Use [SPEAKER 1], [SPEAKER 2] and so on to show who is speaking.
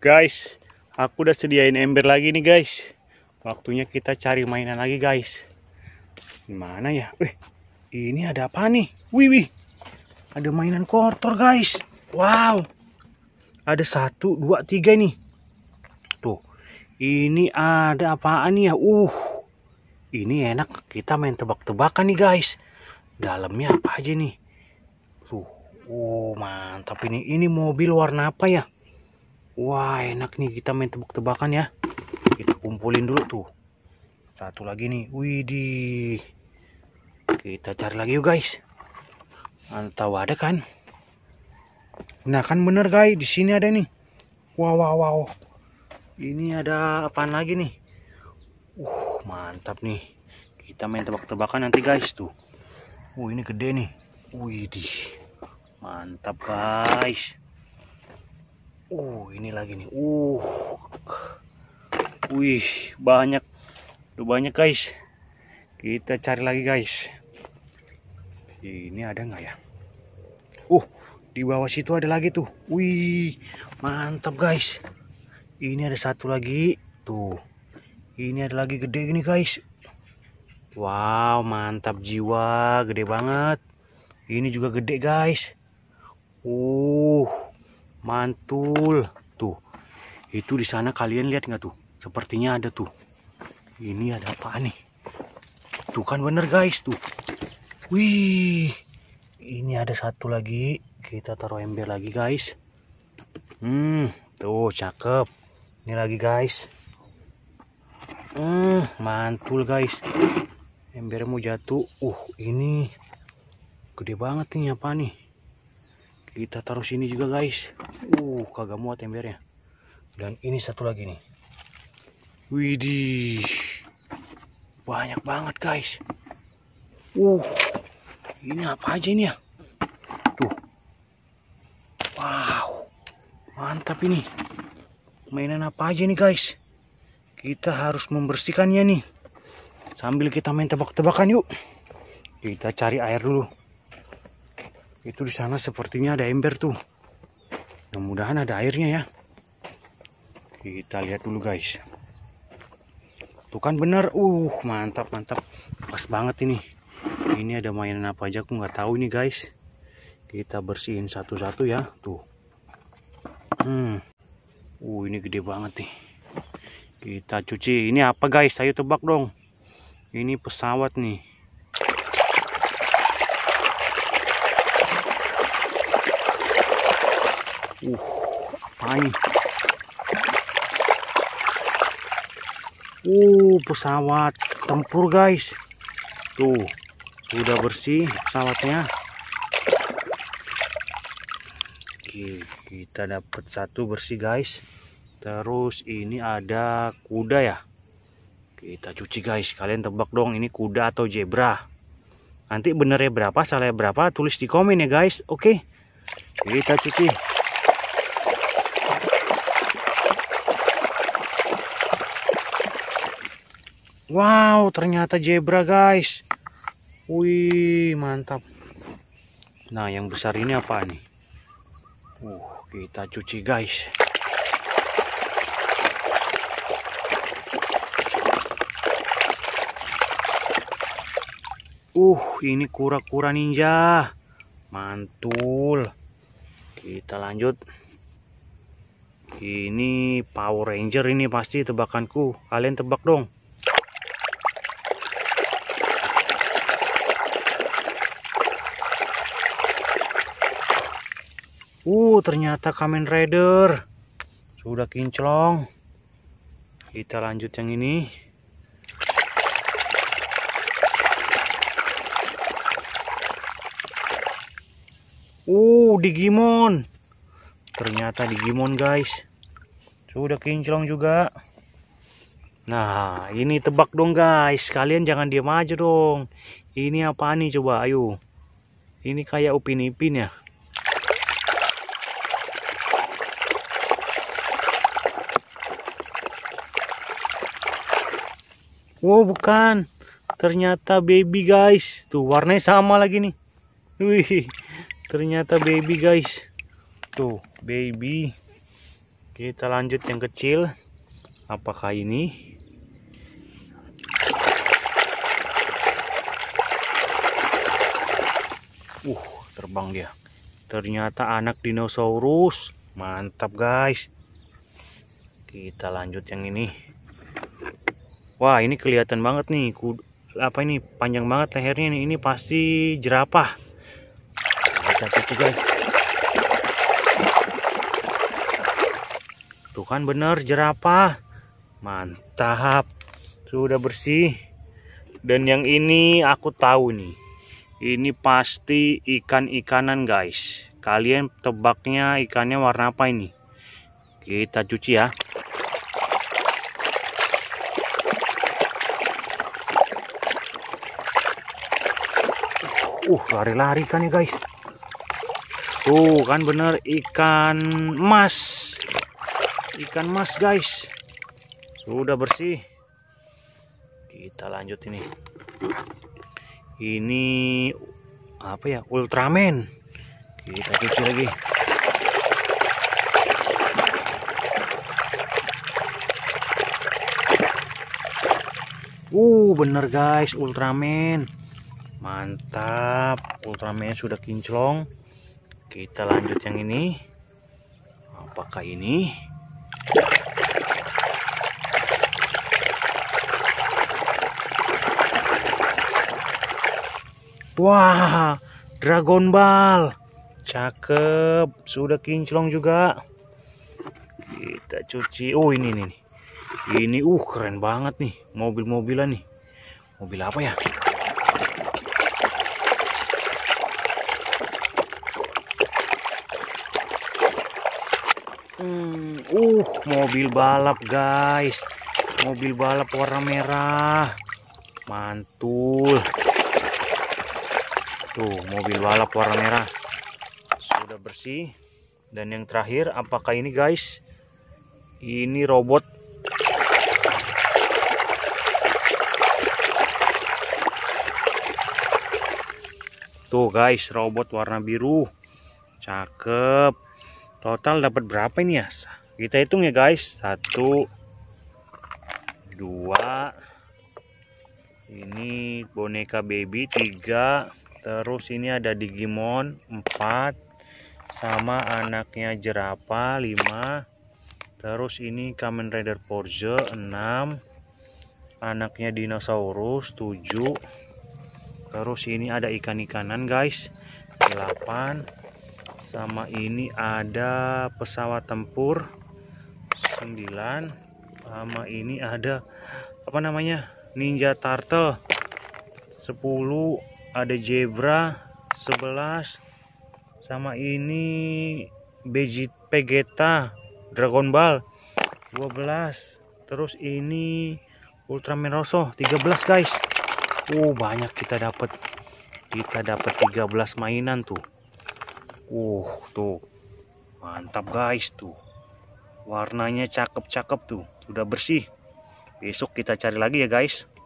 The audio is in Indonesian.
[SPEAKER 1] Guys, aku udah sediain ember lagi nih guys. Waktunya kita cari mainan lagi guys. Gimana ya? Wih, eh, ini ada apa nih? Wih, wih. Ada mainan kotor guys. Wow. Ada satu, dua, tiga nih. Tuh. Ini ada apaan ya? Uh. Ini enak. Kita main tebak-tebakan nih guys. Dalamnya apa aja nih? Tuh. Oh, mantap ini. Ini mobil warna apa ya? wah enak nih kita main tebak-tebakan ya kita kumpulin dulu tuh satu lagi nih widih kita cari lagi yuk guys tahu ada kan nah kan bener guys di sini ada nih wow wow wow ini ada apaan lagi nih uh mantap nih kita main tebak-tebakan nanti guys tuh uh ini gede nih widih mantap guys uh ini lagi nih uh wih banyak tuh banyak guys kita cari lagi guys ini ada nggak ya uh di bawah situ ada lagi tuh wih mantap guys ini ada satu lagi tuh ini ada lagi gede gini guys wow mantap jiwa gede banget ini juga gede guys uh mantul tuh itu di sana kalian lihat nggak tuh sepertinya ada tuh ini ada apa nih tuh kan bener guys tuh wih ini ada satu lagi kita taruh ember lagi guys hmm tuh cakep ini lagi guys hmm mantul guys ember mau jatuh uh ini gede banget nih apa nih kita taruh sini juga guys uh kagak muat embernya dan ini satu lagi nih widih banyak banget guys uh ini apa aja ini ya tuh wow mantap ini mainan apa aja nih guys kita harus membersihkannya nih sambil kita main tebak-tebakan yuk kita cari air dulu itu di sana sepertinya ada ember tuh. Mudah-mudahan ada airnya ya. Kita lihat dulu guys. Tuh kan bener. Uh, mantap mantap. Pas banget ini. Ini ada mainan apa aja aku nggak tahu nih guys. Kita bersihin satu-satu ya. Tuh. Hmm. Uh, ini gede banget nih. Kita cuci. Ini apa guys? Ayo tebak dong. Ini pesawat nih. Uh, apa ini? Uh, pesawat tempur guys. Tuh, udah bersih pesawatnya. Oke, kita dapat satu bersih guys. Terus ini ada kuda ya. Kita cuci guys. Kalian tebak dong ini kuda atau zebra. Nanti benernya berapa, salahnya berapa, tulis di komen ya guys. Oke. Kita cuci. Wow, ternyata zebra, guys. Wih, mantap. Nah, yang besar ini apa nih? Uh, kita cuci, guys. Uh, ini kura-kura ninja. Mantul. Kita lanjut. Ini Power Ranger ini pasti tebakanku. Kalian tebak dong. Uh, ternyata Kamen Rider. Sudah kinclong. Kita lanjut yang ini. Uh, Digimon. Ternyata Digimon, guys. Sudah kinclong juga. Nah, ini tebak dong, guys. Kalian jangan diam aja dong. Ini apa nih coba? Ayo. Ini kayak upin-ipin ya. Oh bukan Ternyata baby guys Tuh warnanya sama lagi nih Wih Ternyata baby guys Tuh baby Kita lanjut yang kecil Apakah ini Uh terbang dia Ternyata anak dinosaurus Mantap guys Kita lanjut yang ini Wah, ini kelihatan banget nih. Kudu, apa ini? Panjang banget lehernya nih. Ini pasti jerapah. Tuh kan bener jerapah. Mantap. Sudah bersih. Dan yang ini aku tahu nih. Ini pasti ikan-ikanan, guys. Kalian tebaknya ikannya warna apa ini? Kita cuci ya. Uh, lari-lari kan ya guys. Tuh kan bener ikan emas. Ikan emas guys. Sudah bersih. Kita lanjut ini. Ini apa ya? Ultraman. Kita cuci lagi. Uh, bener guys, Ultraman mantap ultraman sudah kinclong kita lanjut yang ini apakah ini wah dragon ball cakep sudah kinclong juga kita cuci oh ini nih ini uh keren banget nih mobil-mobilan nih mobil apa ya Hmm, uh, mobil balap guys. Mobil balap warna merah. Mantul. Tuh, mobil balap warna merah. Sudah bersih. Dan yang terakhir, apakah ini guys? Ini robot. Tuh guys, robot warna biru. Cakep total dapat berapa ini ya kita hitung ya guys satu dua ini boneka baby tiga terus ini ada digimon empat sama anaknya jerapah lima terus ini kamen rider Porsche enam anaknya dinosaurus tujuh terus ini ada ikan-ikanan guys delapan sama ini ada pesawat tempur 9 sama ini ada apa namanya ninja turtle 10 ada zebra 11 sama ini Bejit Vegeta Dragon Ball 12 terus ini Ultraman Rosso 13 guys Oh banyak kita dapat kita dapat 13 mainan tuh Wow, oh, tuh. Mantap guys tuh. Warnanya cakep-cakep tuh. Sudah bersih. Besok kita cari lagi ya guys.